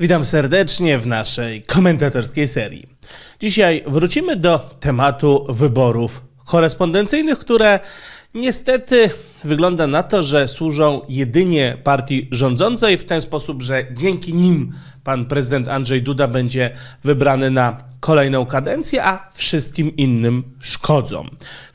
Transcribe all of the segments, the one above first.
Witam serdecznie w naszej komentatorskiej serii. Dzisiaj wrócimy do tematu wyborów korespondencyjnych, które niestety wygląda na to, że służą jedynie partii rządzącej w ten sposób, że dzięki nim pan prezydent Andrzej Duda będzie wybrany na kolejną kadencję, a wszystkim innym szkodzą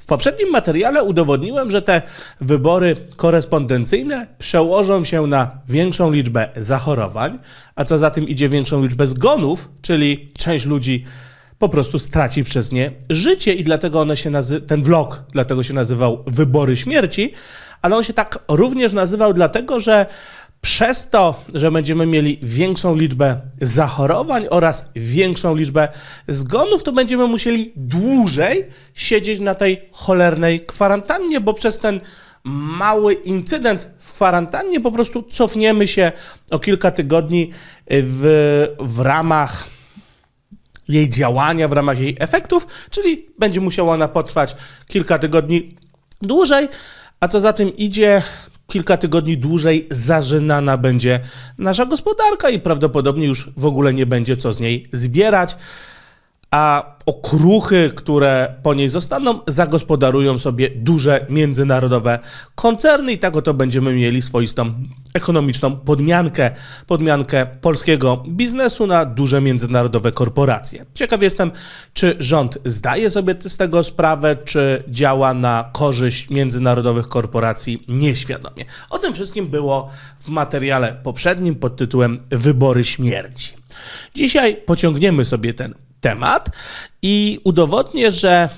poprzednim materiale udowodniłem, że te wybory korespondencyjne przełożą się na większą liczbę zachorowań, a co za tym idzie większą liczbę zgonów, czyli część ludzi po prostu straci przez nie życie i dlatego one się nazy- ten vlog dlatego się nazywał Wybory Śmierci, ale on się tak również nazywał dlatego, że przez to, że będziemy mieli większą liczbę zachorowań oraz większą liczbę zgonów, to będziemy musieli dłużej siedzieć na tej cholernej kwarantannie, bo przez ten mały incydent w kwarantannie po prostu cofniemy się o kilka tygodni w, w ramach jej działania, w ramach jej efektów, czyli będzie musiała ona potrwać kilka tygodni dłużej. A co za tym idzie, kilka tygodni dłużej zażynana będzie nasza gospodarka i prawdopodobnie już w ogóle nie będzie co z niej zbierać a okruchy, które po niej zostaną, zagospodarują sobie duże międzynarodowe koncerny i tak oto będziemy mieli swoistą ekonomiczną podmiankę, podmiankę polskiego biznesu na duże międzynarodowe korporacje. Ciekaw jestem, czy rząd zdaje sobie z tego sprawę, czy działa na korzyść międzynarodowych korporacji nieświadomie. O tym wszystkim było w materiale poprzednim pod tytułem Wybory śmierci. Dzisiaj pociągniemy sobie ten temat i udowodnię, że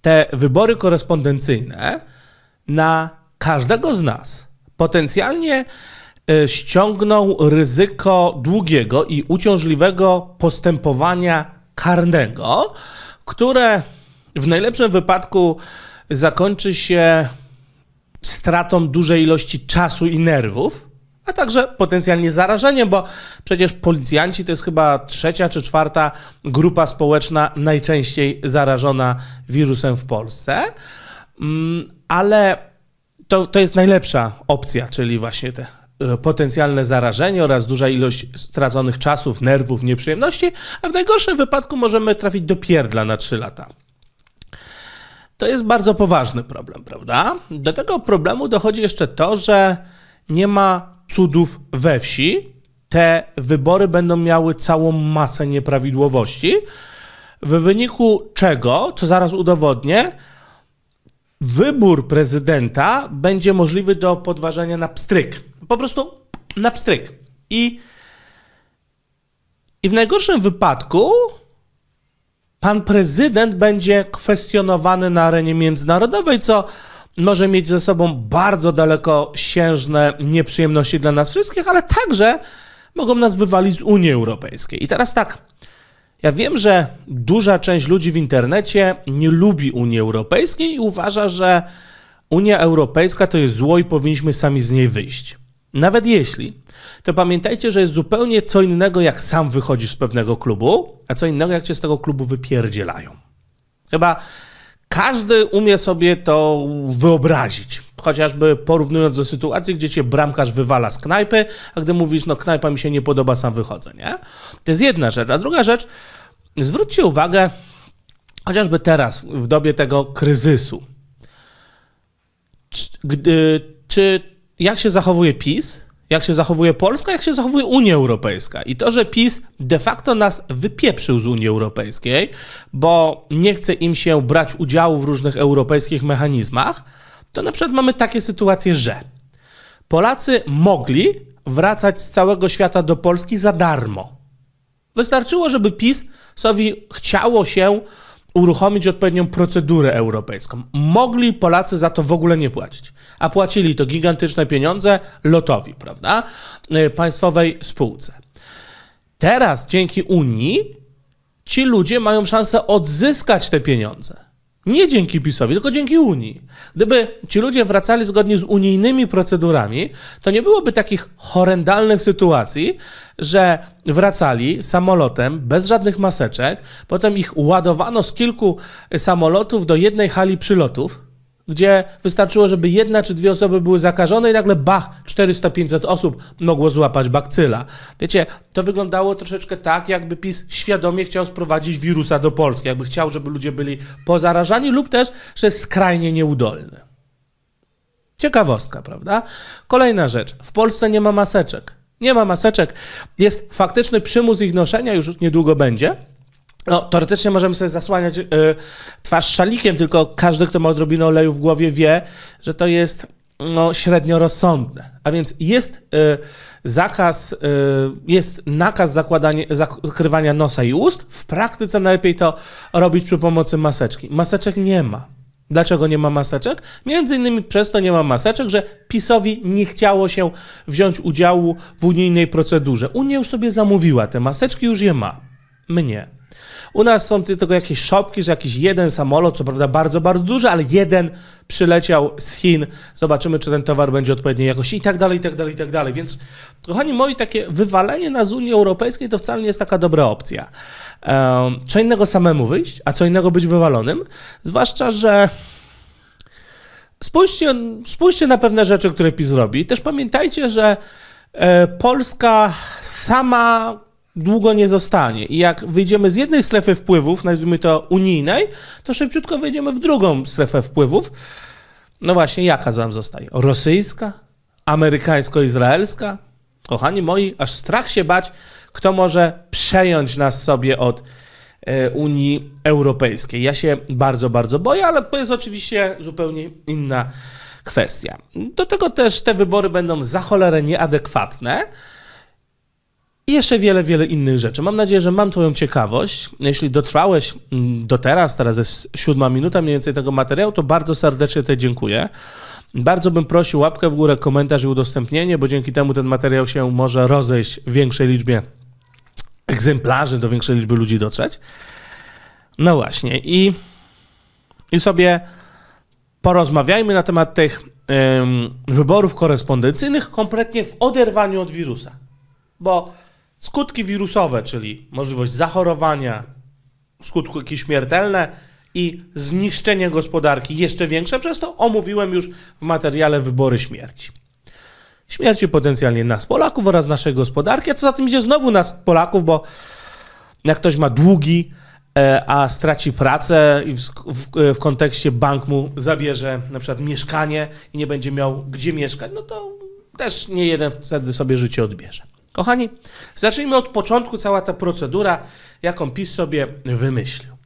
te wybory korespondencyjne na każdego z nas potencjalnie e, ściągną ryzyko długiego i uciążliwego postępowania karnego, które w najlepszym wypadku zakończy się stratą dużej ilości czasu i nerwów, a także potencjalnie zarażeniem, bo przecież policjanci to jest chyba trzecia czy czwarta grupa społeczna najczęściej zarażona wirusem w Polsce. Mm, ale to, to jest najlepsza opcja, czyli właśnie te e, potencjalne zarażenie oraz duża ilość straconych czasów, nerwów, nieprzyjemności, a w najgorszym wypadku możemy trafić do pierdla na 3 lata. To jest bardzo poważny problem, prawda? Do tego problemu dochodzi jeszcze to, że nie ma cudów we wsi. Te wybory będą miały całą masę nieprawidłowości, w wyniku czego, co zaraz udowodnię, wybór prezydenta będzie możliwy do podważenia na pstryk. Po prostu na pstryk. I, i w najgorszym wypadku pan prezydent będzie kwestionowany na arenie międzynarodowej, co może mieć ze sobą bardzo dalekosiężne nieprzyjemności dla nas wszystkich, ale także mogą nas wywalić z Unii Europejskiej. I teraz tak, ja wiem, że duża część ludzi w internecie nie lubi Unii Europejskiej i uważa, że Unia Europejska to jest zło i powinniśmy sami z niej wyjść. Nawet jeśli, to pamiętajcie, że jest zupełnie co innego, jak sam wychodzisz z pewnego klubu, a co innego, jak cię z tego klubu wypierdzielają. Chyba każdy umie sobie to wyobrazić chociażby porównując do sytuacji, gdzie cię bramkarz wywala z knajpy, a gdy mówisz, no knajpa mi się nie podoba, sam wychodzę, nie? To jest jedna rzecz. A druga rzecz, zwróćcie uwagę, chociażby teraz, w dobie tego kryzysu, czy, gdy, czy jak się zachowuje PiS jak się zachowuje Polska, jak się zachowuje Unia Europejska. I to, że PiS de facto nas wypieprzył z Unii Europejskiej, bo nie chce im się brać udziału w różnych europejskich mechanizmach, to na przykład mamy takie sytuacje, że Polacy mogli wracać z całego świata do Polski za darmo. Wystarczyło, żeby PiS chciało się uruchomić odpowiednią procedurę europejską. Mogli Polacy za to w ogóle nie płacić, a płacili to gigantyczne pieniądze lotowi, prawda? E, państwowej spółce. Teraz dzięki Unii ci ludzie mają szansę odzyskać te pieniądze. Nie dzięki PiSowi, tylko dzięki Unii. Gdyby ci ludzie wracali zgodnie z unijnymi procedurami, to nie byłoby takich horrendalnych sytuacji, że wracali samolotem bez żadnych maseczek, potem ich ładowano z kilku samolotów do jednej hali przylotów gdzie wystarczyło, żeby jedna czy dwie osoby były zakażone i nagle bach, 400-500 osób mogło złapać bakcyla. Wiecie, to wyglądało troszeczkę tak, jakby PiS świadomie chciał sprowadzić wirusa do Polski, jakby chciał, żeby ludzie byli pozarażani lub też, że jest skrajnie nieudolny. Ciekawostka, prawda? Kolejna rzecz. W Polsce nie ma maseczek. Nie ma maseczek. Jest faktyczny przymus ich noszenia, już niedługo będzie. No, teoretycznie możemy sobie zasłaniać y, twarz szalikiem, tylko każdy, kto ma odrobinę oleju w głowie, wie, że to jest no, średnio rozsądne. A więc jest y, zakaz, y, jest nakaz zakrywania nosa i ust. W praktyce najlepiej to robić przy pomocy maseczki. Maseczek nie ma. Dlaczego nie ma maseczek? Między innymi przez to nie ma maseczek, że PiSowi nie chciało się wziąć udziału w unijnej procedurze. Unia już sobie zamówiła te maseczki, już je ma. Mnie. U nas są tylko jakieś szopki, że jakiś jeden samolot, co prawda bardzo, bardzo duży, ale jeden przyleciał z Chin. Zobaczymy, czy ten towar będzie odpowiedniej jakości i tak dalej, i tak dalej, i tak dalej. Więc, kochani moi, takie wywalenie nas z Unii Europejskiej to wcale nie jest taka dobra opcja. Co innego samemu wyjść, a co innego być wywalonym, zwłaszcza, że spójrzcie, spójrzcie na pewne rzeczy, które PiS robi. też pamiętajcie, że e, Polska sama długo nie zostanie. I jak wyjdziemy z jednej strefy wpływów, nazwijmy to unijnej, to szybciutko wejdziemy w drugą strefę wpływów. No właśnie, jaka wam zostaje? Rosyjska? Amerykańsko-izraelska? Kochani moi, aż strach się bać, kto może przejąć nas sobie od e, Unii Europejskiej. Ja się bardzo, bardzo boję, ale to jest oczywiście zupełnie inna kwestia. Do tego też te wybory będą za cholerę nieadekwatne, i jeszcze wiele, wiele innych rzeczy. Mam nadzieję, że mam Twoją ciekawość. Jeśli dotrwałeś mm, do teraz, teraz jest siódma minuta mniej więcej tego materiału, to bardzo serdecznie Ci dziękuję. Bardzo bym prosił łapkę w górę, komentarz i udostępnienie, bo dzięki temu ten materiał się może rozejść w większej liczbie egzemplarzy, do większej liczby ludzi dotrzeć. No właśnie, i, i sobie porozmawiajmy na temat tych ym, wyborów korespondencyjnych kompletnie w oderwaniu od wirusa. Bo skutki wirusowe, czyli możliwość zachorowania, skutki jakieś śmiertelne i zniszczenie gospodarki jeszcze większe, przez to omówiłem już w materiale wybory śmierci. Śmierci potencjalnie nas Polaków oraz naszej gospodarki, a co za tym idzie znowu nas Polaków, bo jak ktoś ma długi, e, a straci pracę i w, w, e, w, kontekście bank mu zabierze na przykład mieszkanie i nie będzie miał gdzie mieszkać, no to też nie jeden wtedy sobie życie odbierze. Kochani, zacznijmy od początku cała ta procedura, jaką PiS sobie wymyślił.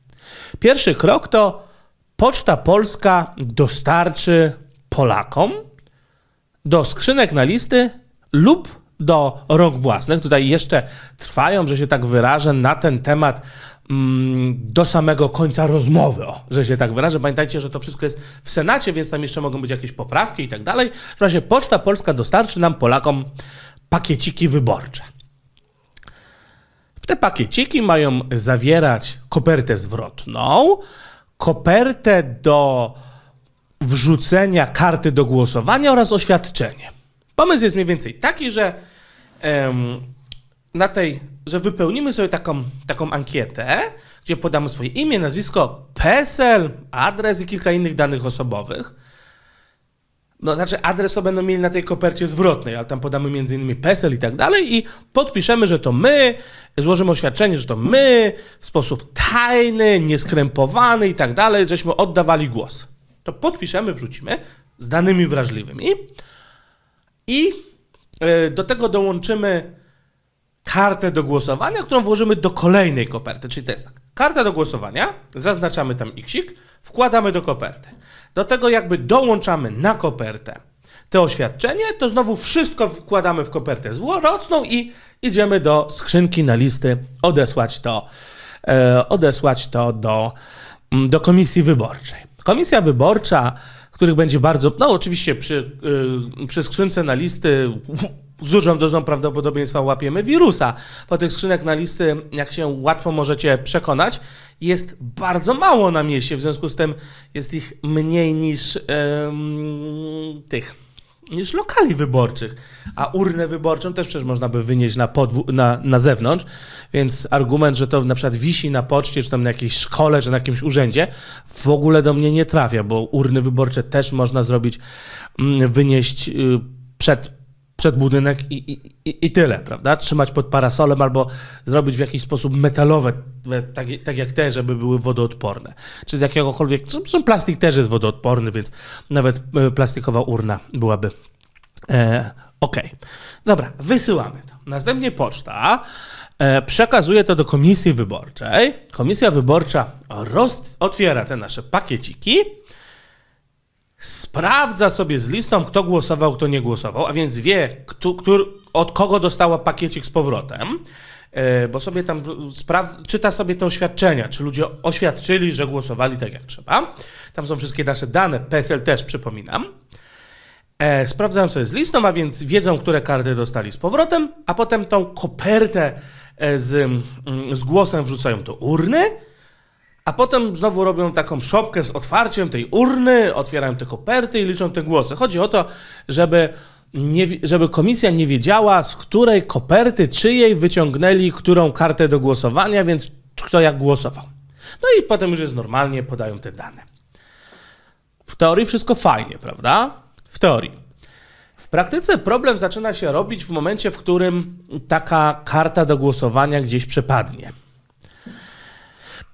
Pierwszy krok to Poczta Polska dostarczy Polakom do skrzynek na listy lub do rąk własnych. Tutaj jeszcze trwają, że się tak wyrażę, na ten temat mm, do samego końca rozmowy, o, że się tak wyrażę. Pamiętajcie, że to wszystko jest w Senacie, więc tam jeszcze mogą być jakieś poprawki i tak dalej. W razie Poczta Polska dostarczy nam Polakom pakieciki wyborcze. W te pakieciki mają zawierać kopertę zwrotną, kopertę do wrzucenia karty do głosowania oraz oświadczenie. Pomysł jest mniej więcej taki, że em, na tej, że wypełnimy sobie taką, taką ankietę, gdzie podamy swoje imię, nazwisko, PESEL, adres i kilka innych danych osobowych. No, znaczy adres to będą mieli na tej kopercie zwrotnej, ale tam podamy między innymi PESEL i tak dalej i podpiszemy, że to my, złożymy oświadczenie, że to my w sposób tajny, nieskrępowany i tak dalej, żeśmy oddawali głos. To podpiszemy, wrzucimy z danymi wrażliwymi i e, do tego dołączymy kartę do głosowania, którą włożymy do kolejnej koperty, czyli to jest tak. Karta do głosowania, zaznaczamy tam xik, wkładamy do koperty. Do tego jakby dołączamy na kopertę te oświadczenie, to znowu wszystko wkładamy w kopertę zwrotną i idziemy do skrzynki na listy odesłać to, e, odesłać to do, mm, do komisji wyborczej. Komisja wyborcza, których będzie bardzo, no oczywiście przy, y, przy skrzynce na listy z dużą dozą prawdopodobieństwa łapiemy wirusa. Po tych skrzynek na listy, jak się łatwo możecie przekonać, jest bardzo mało na mieście, w związku z tym jest ich mniej niż tych niż lokali wyborczych. A urnę wyborczą też przecież można by wynieść na, na, na zewnątrz, więc argument, że to na przykład wisi na poczcie, czy tam na jakiejś szkole, czy na jakimś urzędzie, w ogóle do mnie nie trafia, bo urny wyborcze też można zrobić, mm, wynieść y, przed przed budynek i, i, i, tyle, prawda? Trzymać pod parasolem albo zrobić w jakiś sposób metalowe, tak, tak jak te, żeby były wodoodporne. Czy z jakiegokolwiek, zresztą plastik też jest wodoodporny, więc nawet e, plastikowa urna byłaby e, ok. Dobra, wysyłamy to. Następnie poczta e, przekazuje to do komisji wyborczej. Komisja wyborcza roz, otwiera te nasze pakieciki, sprawdza sobie z listą, kto głosował, kto nie głosował, a więc wie, kto, od kogo dostała pakiecik z powrotem, e, bo sobie tam czyta sobie te oświadczenia, czy ludzie oświadczyli, że głosowali tak jak trzeba. Tam są wszystkie nasze dane, PSL też przypominam. E, sprawdzają sobie z listą, a więc wiedzą, które karty dostali z powrotem, a potem tą kopertę e, z, mm, z głosem wrzucają do urny a potem znowu robią taką szopkę z otwarciem tej urny, otwierają te koperty i liczą te głosy. Chodzi o to, żeby, nie, żeby komisja nie wiedziała, z której koperty czyjej wyciągnęli którą kartę do głosowania, więc kto jak głosował. No i potem już jest normalnie, podają te dane. W teorii wszystko fajnie, prawda? W teorii. W praktyce problem zaczyna się robić w momencie, w którym taka karta do głosowania gdzieś przepadnie.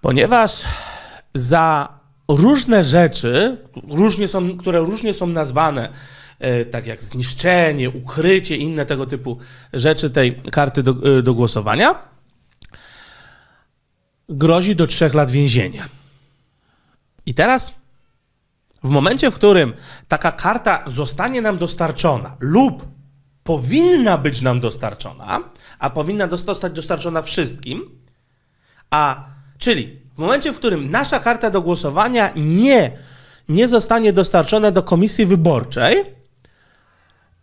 Ponieważ za różne rzeczy, różnie są, które różnie są nazwane, e, tak jak zniszczenie, ukrycie, inne tego typu rzeczy tej karty do, e, do głosowania, grozi do trzech lat więzienia. I teraz, w momencie, w którym taka karta zostanie nam dostarczona lub powinna być nam dostarczona, a powinna zostać dostarczona wszystkim, a Czyli w momencie, w którym nasza karta do głosowania nie, nie zostanie dostarczona do komisji wyborczej,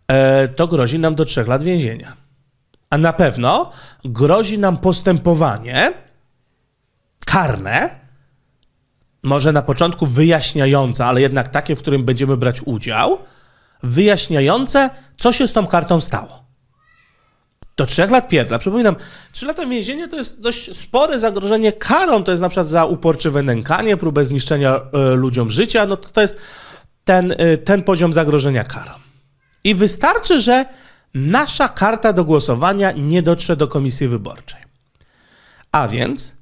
e, to grozi nam do trzech lat więzienia. A na pewno grozi nam postępowanie karne, może na początku wyjaśniające, ale jednak takie, w którym będziemy brać udział, wyjaśniające, co się z tą kartą stało do trzech lat pierdla. Przypominam, trzy lata więzienia to jest dość spore zagrożenie karą, to jest na przykład za uporczywe nękanie, próbę zniszczenia e, ludziom życia, no to, to jest ten, e, ten poziom zagrożenia karą. I wystarczy, że nasza karta do głosowania nie dotrze do komisji wyborczej. A więc,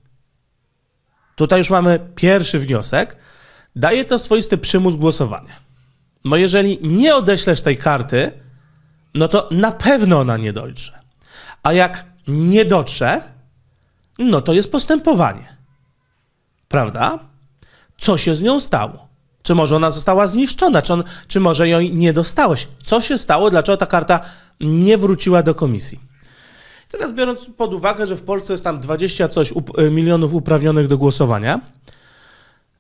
tutaj już mamy pierwszy wniosek, daje to swoisty przymus głosowania. No jeżeli nie odeślesz tej karty, no to na pewno ona nie dojrze. A jak nie dotrze, no to jest postępowanie. Prawda? Co się z nią stało? Czy może ona została zniszczona? Czy, on, czy może jej nie dostałeś? Co się stało? Dlaczego ta karta nie wróciła do komisji? Teraz biorąc pod uwagę, że w Polsce jest tam 20 coś y, milionów uprawnionych do głosowania,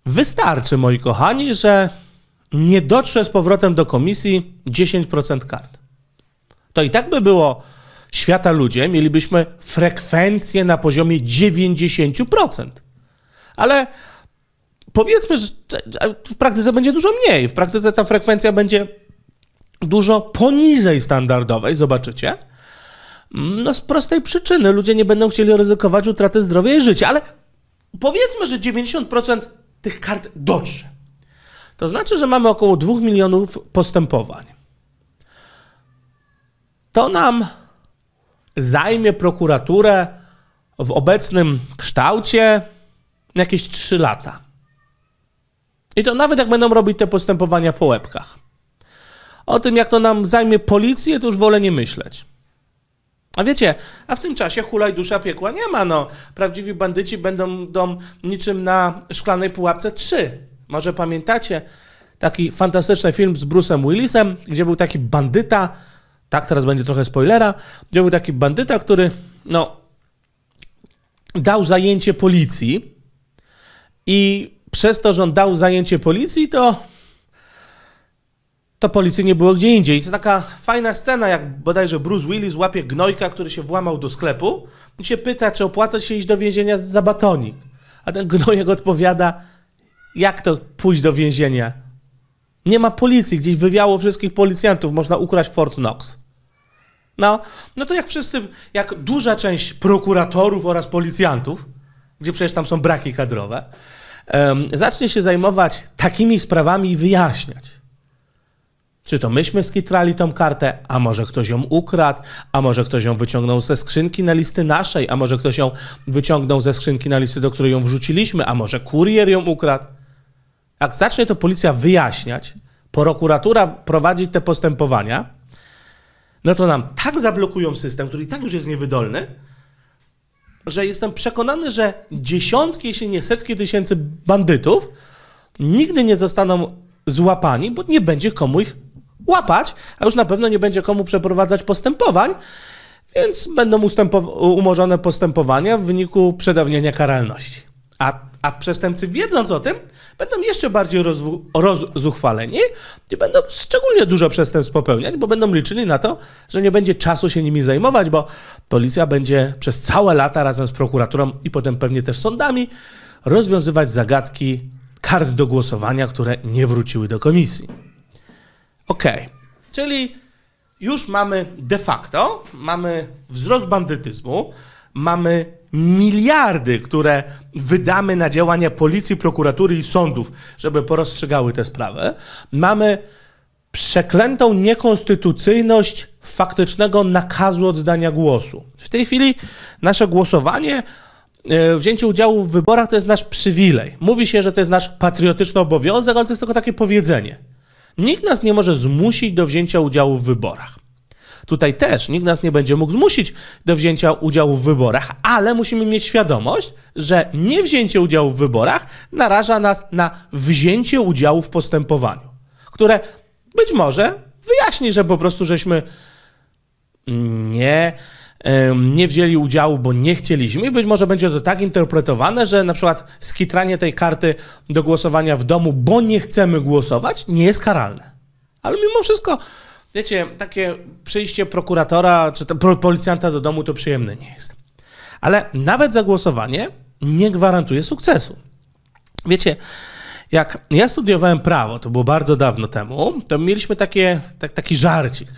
wystarczy, moi kochani, że nie dotrze z powrotem do komisji 10% kart. To i tak by było świata ludzie, mielibyśmy frekwencję na poziomie 90%. Ale powiedzmy, że w praktyce będzie dużo mniej. W praktyce ta frekwencja będzie dużo poniżej standardowej, zobaczycie. Mm, no z prostej przyczyny. Ludzie nie będą chcieli ryzykować utraty zdrowia i życia, ale powiedzmy, że 90% tych kart dotrze. To znaczy, że mamy około 2 milionów postępowań. To nam zajmie prokuraturę w obecnym kształcie jakieś 3 lata. I to nawet jak będą robić te postępowania po łebkach. O tym, jak to nam zajmie policję, to już wolę nie myśleć. A wiecie, a w tym czasie hulaj dusza piekła nie ma, no. Prawdziwi bandyci będą dom niczym na Szklanej Pułapce 3. Może pamiętacie taki fantastyczny film z Bruce'em Willisem, gdzie był taki bandyta, tak, teraz będzie trochę spoilera, gdzie był taki bandyta, który, no, dał zajęcie policji i przez to, że on dał zajęcie policji, to to policji nie było gdzie indziej. I to taka fajna scena, jak bodajże Bruce Willis łapie gnojka, który się włamał do sklepu i się pyta, czy opłaca się iść do więzienia za batonik. A ten gnojek odpowiada, jak to pójść do więzienia? Nie ma policji, gdzieś wywiało wszystkich policjantów, można ukraść Fort Knox. No, no to jak wszyscy, jak duża część prokuratorów oraz policjantów, gdzie przecież tam są braki kadrowe, um, zacznie się zajmować takimi sprawami i wyjaśniać. Czy to myśmy skitrali tą kartę, a może ktoś ją ukradł, a może ktoś ją wyciągnął ze skrzynki na listy naszej, a może ktoś ją wyciągnął ze skrzynki na listy, do której ją wrzuciliśmy, a może kurier ją ukradł. Jak zacznie to policja wyjaśniać, prokuratura prowadzić te postępowania, no to nam tak zablokują system, który i tak już jest niewydolny, że jestem przekonany, że dziesiątki, jeśli nie setki tysięcy bandytów nigdy nie zostaną złapani, bo nie będzie komu ich łapać, a już na pewno nie będzie komu przeprowadzać postępowań, więc będą umorzone postępowania w wyniku przedawnienia karalności. A, a przestępcy, wiedząc o tym, będą jeszcze bardziej rozuchwaleni i będą szczególnie dużo przestępstw popełniać, bo będą liczyli na to, że nie będzie czasu się nimi zajmować, bo policja będzie przez całe lata razem z prokuraturą i potem pewnie też sądami rozwiązywać zagadki kart do głosowania, które nie wróciły do komisji. Ok, czyli już mamy de facto, mamy wzrost bandytyzmu, mamy miliardy, które wydamy na działania policji, prokuratury i sądów, żeby porozstrzygały tę sprawę. Mamy przeklętą niekonstytucyjność faktycznego nakazu oddania głosu. W tej chwili nasze głosowanie, e, wzięcie udziału w wyborach to jest nasz przywilej. Mówi się, że to jest nasz patriotyczny obowiązek, ale to jest tylko takie powiedzenie. Nikt nas nie może zmusić do wzięcia udziału w wyborach. Tutaj też nikt nas nie będzie mógł zmusić do wzięcia udziału w wyborach, ale musimy mieć świadomość, że niewzięcie udziału w wyborach naraża nas na wzięcie udziału w postępowaniu, które być może wyjaśni, że po prostu żeśmy nie nie wzięli udziału, bo nie chcieliśmy i być może będzie to tak interpretowane, że na przykład skitranie tej karty do głosowania w domu, bo nie chcemy głosować, nie jest karalne. Ale mimo wszystko Wiecie, takie przyjście prokuratora czy policjanta do domu to przyjemne nie jest. Ale nawet zagłosowanie nie gwarantuje sukcesu. Wiecie, jak ja studiowałem prawo, to było bardzo dawno temu, to mieliśmy takie, tak, taki żarcik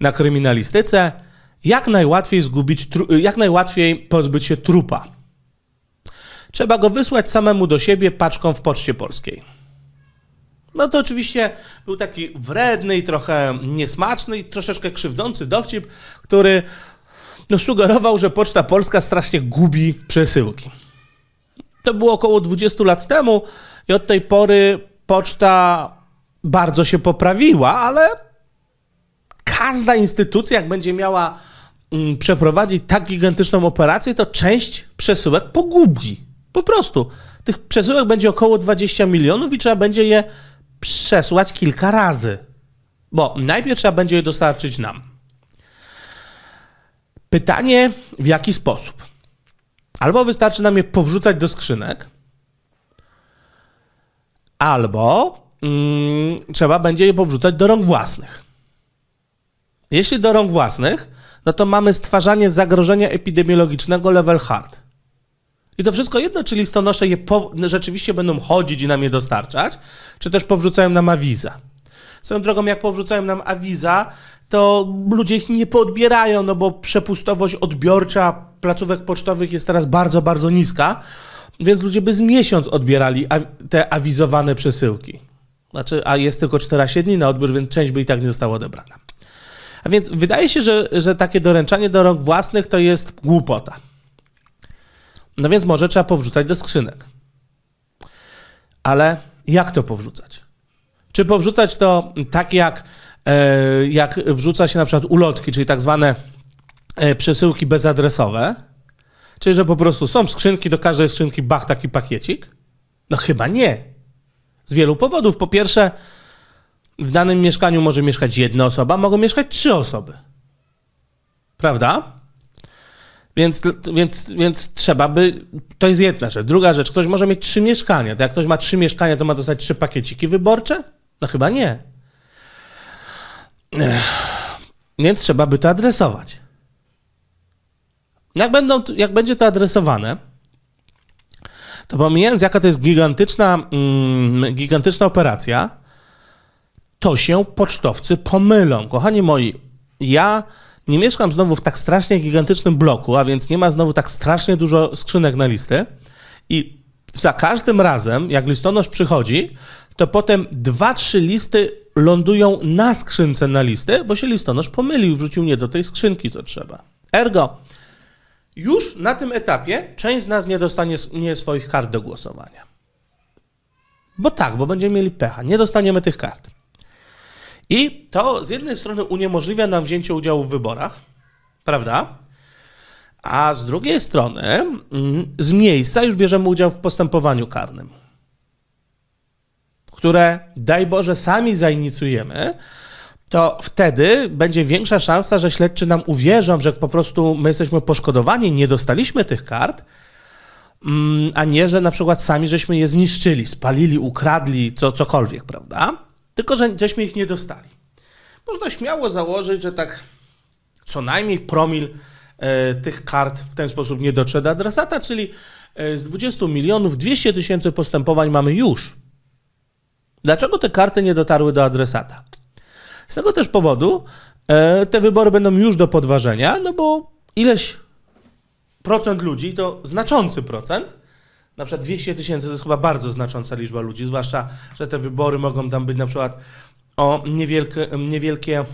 na kryminalistyce, jak najłatwiej zgubić, jak najłatwiej pozbyć się trupa. Trzeba go wysłać samemu do siebie paczką w poczcie polskiej. No to oczywiście był taki wredny i trochę niesmaczny i troszeczkę krzywdzący dowcip, który no, sugerował, że Poczta Polska strasznie gubi przesyłki. To było około 20 lat temu i od tej pory poczta bardzo się poprawiła, ale każda instytucja, jak będzie miała mm, przeprowadzić tak gigantyczną operację, to część przesyłek pogubi. Po prostu. Tych przesyłek będzie około 20 milionów i trzeba będzie je przesłać kilka razy, bo najpierw trzeba będzie je dostarczyć nam. Pytanie, w jaki sposób? Albo wystarczy nam je powrzucać do skrzynek, albo mm, trzeba będzie je powrzucać do rąk własnych. Jeśli do rąk własnych, no to mamy stwarzanie zagrożenia epidemiologicznego level hard. I to wszystko jedno, czy listonosze je po, rzeczywiście będą chodzić i nam je dostarczać, czy też powrzucają nam awiza. Swoją drogą, jak powrzucają nam awiza, to ludzie ich nie podbierają, no bo przepustowość odbiorcza placówek pocztowych jest teraz bardzo, bardzo niska, więc ludzie by z miesiąc odbierali te awizowane przesyłki. Znaczy, a jest tylko 14 dni na odbiór, więc część by i tak nie została odebrana. A więc wydaje się, że, że takie doręczanie do rąk własnych to jest głupota. No więc może trzeba powrzucać do skrzynek. Ale jak to powrzucać? Czy powrzucać to tak jak, e, jak wrzuca się na przykład ulotki, czyli tak zwane e, przesyłki bezadresowe? Czyli że po prostu są skrzynki, do każdej skrzynki bach taki pakiecik? No chyba nie. Z wielu powodów. Po pierwsze, w danym mieszkaniu może mieszkać jedna osoba, mogą mieszkać trzy osoby. Prawda? Więc, więc, więc trzeba by. To jest jedna rzecz. Druga rzecz, ktoś może mieć trzy mieszkania. To jak ktoś ma trzy mieszkania, to ma dostać trzy pakieciki wyborcze? No chyba nie. Więc trzeba by to adresować. Jak, będą, jak będzie to adresowane, to pomijając, jaka to jest gigantyczna, mm, gigantyczna operacja, to się pocztowcy pomylą. Kochani moi, ja nie mieszkam znowu w tak strasznie gigantycznym bloku, a więc nie ma znowu tak strasznie dużo skrzynek na listę. I za każdym razem, jak listonosz przychodzi, to potem dwa, trzy listy lądują na skrzynce na listę, bo się listonosz pomylił, wrzucił nie do tej skrzynki, co trzeba. Ergo, już na tym etapie część z nas nie dostanie nie swoich kart do głosowania. Bo tak, bo będziemy mieli pecha, nie dostaniemy tych kart. I to z jednej strony uniemożliwia nam wzięcie udziału w wyborach, prawda? A z drugiej strony mm, z miejsca już bierzemy udział w postępowaniu karnym, które, daj Boże, sami zainicjujemy, to wtedy będzie większa szansa, że śledczy nam uwierzą, że po prostu my jesteśmy poszkodowani, nie dostaliśmy tych kart, mm, a nie, że na przykład sami żeśmy je zniszczyli, spalili, ukradli, co, cokolwiek, prawda? Tylko, że żeśmy ich nie dostali. Można śmiało założyć, że tak co najmniej promil e, tych kart w ten sposób nie dotrze do adresata, czyli e, z 20 milionów 200 tysięcy postępowań mamy już. Dlaczego te karty nie dotarły do adresata? Z tego też powodu e, te wybory będą już do podważenia, no bo ileś procent ludzi, to znaczący procent, na przykład 200 tysięcy to jest chyba bardzo znacząca liczba ludzi, zwłaszcza, że te wybory mogą tam być na przykład o niewielkie, niewielkie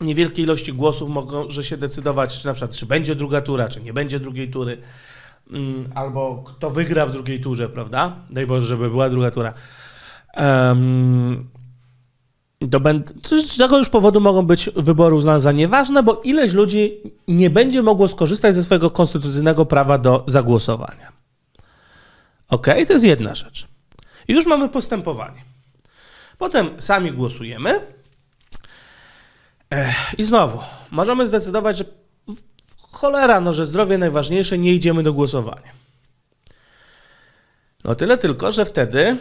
niewielkiej ilości głosów mogą, że się decydować, czy na przykład, czy będzie druga tura, czy nie będzie drugiej tury, mm, albo kto wygra w drugiej turze, prawda? Daj Boże, żeby była druga tura. Um, to będ- z tego już powodu mogą być wybory uznane za nieważne, bo ileś ludzi nie będzie mogło skorzystać ze swojego konstytucyjnego prawa do zagłosowania. OK, to jest jedna rzecz. I już mamy postępowanie. Potem sami głosujemy. Ech, I znowu, możemy zdecydować, że cholera, no, że zdrowie najważniejsze, nie idziemy do głosowania. No tyle tylko, że wtedy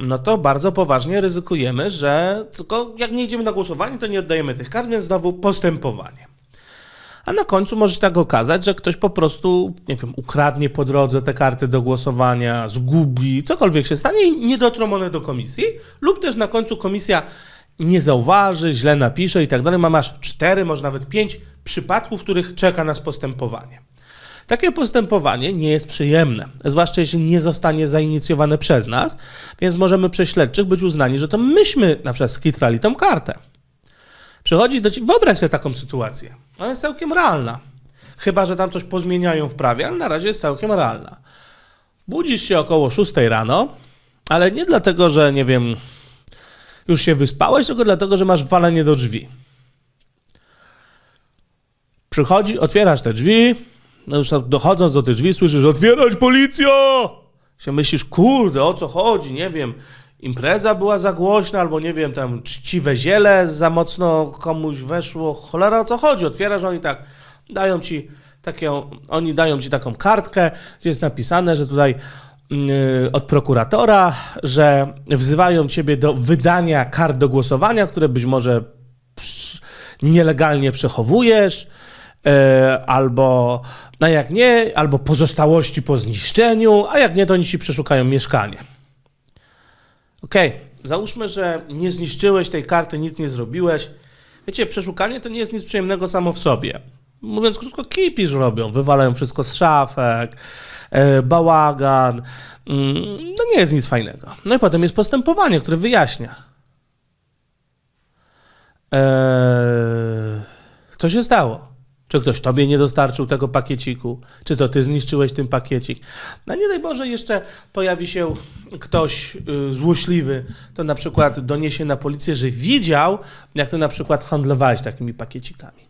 no to bardzo poważnie ryzykujemy, że tylko jak nie idziemy do głosowania, to nie oddajemy tych kart, więc znowu postępowanie a na końcu może się tak okazać, że ktoś po prostu, nie wiem, ukradnie po drodze te karty do głosowania, zgubi, cokolwiek się stanie i nie dotrą one do komisji, lub też na końcu komisja nie zauważy, źle napisze i tak dalej. Mamy aż cztery, może nawet pięć przypadków, w których czeka nas postępowanie. Takie postępowanie nie jest przyjemne, zwłaszcza jeśli nie zostanie zainicjowane przez nas, więc możemy prześledczych być uznani, że to myśmy na przykład skitrali tą kartę. Przychodzi do ciebie, wyobraź sobie taką sytuację. Ona jest całkiem realna. Chyba, że tam coś pozmieniają w prawie, ale na razie jest całkiem realna. Budzisz się około 6 rano, ale nie dlatego, że nie wiem, już się wyspałeś, tylko dlatego, że masz walenie do drzwi. Przychodzi, otwierasz te drzwi, no już dochodząc do tych drzwi słyszysz, otwierać policjo! Się myślisz, kurde, o co chodzi, nie wiem, impreza była za głośna, albo nie wiem, tam czciwe ziele za mocno komuś weszło, cholera o co chodzi, otwierasz oni tak, dają ci takie, oni dają ci taką kartkę, gdzie jest napisane, że tutaj mm, y, od prokuratora, że wzywają ciebie do wydania kart do głosowania, które być może nielegalnie przechowujesz, e, albo a no jak nie, albo pozostałości po zniszczeniu, a jak nie, to oni ci przeszukają mieszkanie. Okej, okay. załóżmy, że nie zniszczyłeś tej karty, nic nie zrobiłeś. Wiecie, przeszukanie to nie jest nic przyjemnego samo w sobie. Mówiąc krótko, kipisz robią, wywalają wszystko z szafek, e, bałagan. Mm, no nie jest nic fajnego. No i potem jest postępowanie, które wyjaśnia. E, co się stało? Czy ktoś tobie nie dostarczył tego pakieciku? Czy to ty zniszczyłeś ten pakiecik? No nie daj Boże, jeszcze pojawi się ktoś y, złośliwy, to na przykład doniesie na policję, że widział, jak to na przykład handlowałeś takimi pakiecikami.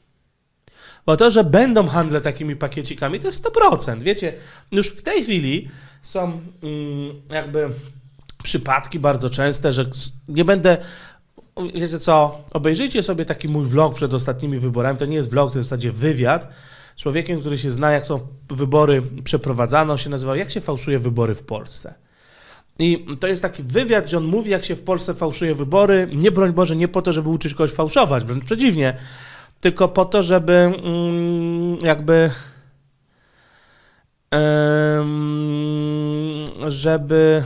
Bo to, że będą handle takimi pakiecikami, to jest 100%. Wiecie, już w tej chwili są mm, jakby przypadki bardzo częste, że nie będę wiecie co, obejrzyjcie sobie taki mój vlog przed ostatnimi wyborami. To nie jest vlog, to jest w zasadzie wywiad. Człowiekiem, który się zna, jak są wybory przeprowadzano? on się nazywał Jak się fałszuje wybory w Polsce. I to jest taki wywiad, gdzie on mówi, jak się w Polsce fałszuje wybory. Nie broń Boże, nie po to, żeby uczyć kogoś fałszować, wręcz przeciwnie, tylko po to, żeby mm, jakby. żeby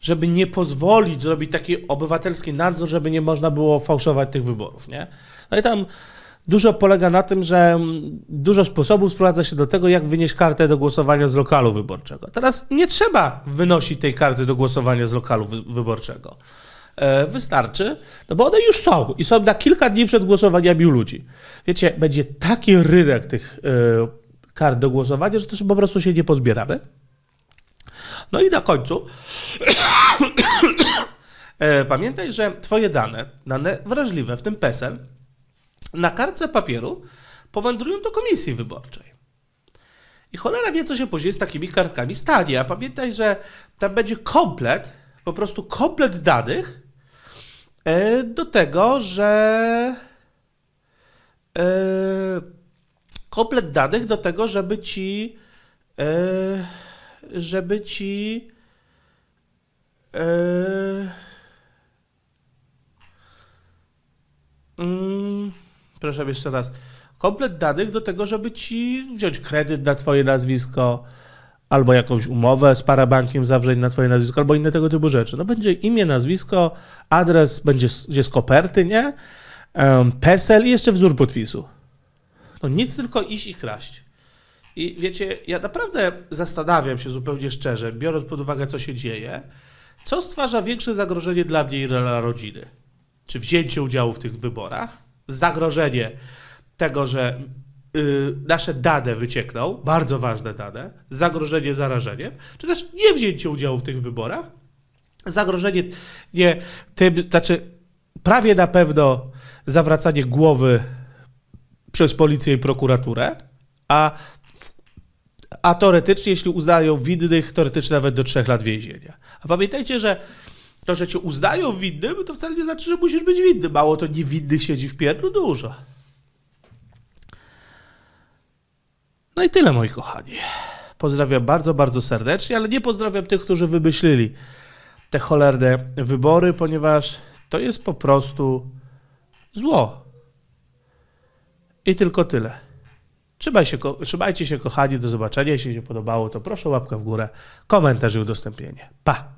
żeby nie pozwolić zrobić taki obywatelski nadzór, żeby nie można było fałszować tych wyborów, nie? No i tam dużo polega na tym, że dużo sposobów sprowadza się do tego, jak wynieść kartę do głosowania z lokalu wyborczego. Teraz nie trzeba wynosić tej karty do głosowania z lokalu wy wyborczego. E, wystarczy, no bo one już są i są na kilka dni przed głosowaniami u ludzi. Wiecie, będzie taki rynek tych e, kart do głosowania, że też po prostu się nie pozbieramy. No i na końcu e, pamiętaj, że Twoje dane, dane wrażliwe, w tym PESEL, na kartce papieru powędrują do komisji wyborczej. I cholera wie, co się później z takimi kartkami stanie. A pamiętaj, że tam będzie komplet, po prostu komplet danych e, do tego, że e, komplet danych do tego, żeby ci żeby ci e, mm, proszę jeszcze raz, komplet danych do tego, żeby ci wziąć kredyt na twoje nazwisko, albo jakąś umowę z parabankiem zawrzeć na twoje nazwisko, albo inne tego typu rzeczy. No będzie imię, nazwisko, adres, będzie gdzie z koperty, nie? PESEL i jeszcze wzór podpisu. No nic, tylko iść i kraść. I wiecie, ja naprawdę zastanawiam się zupełnie szczerze, biorąc pod uwagę, co się dzieje, co stwarza większe zagrożenie dla mnie i dla rodziny? Czy wzięcie udziału w tych wyborach? Zagrożenie tego, że Yy, nasze dane wyciekną, bardzo ważne dane, zagrożenie zarażeniem, czy też nie wzięcie udziału w tych wyborach, zagrożenie nie, tym, znaczy prawie na pewno zawracanie głowy przez policję i prokuraturę, a a teoretycznie, jeśli uznają winnych, teoretycznie nawet do trzech lat więzienia. A pamiętajcie, że to, że cię uznają winnym, to wcale nie znaczy, że musisz być winny. Mało to niewinnych siedzi w pierdlu dużo. No i tyle, moi kochani. Pozdrawiam bardzo, bardzo serdecznie, ale nie pozdrawiam tych, którzy wymyślili te cholerne wybory, ponieważ to jest po prostu zło. I tylko tyle. Trzymaj się, trzymajcie się kochani, do zobaczenia. Jeśli się podobało, to proszę łapkę w górę, komentarz i udostępnienie. Pa!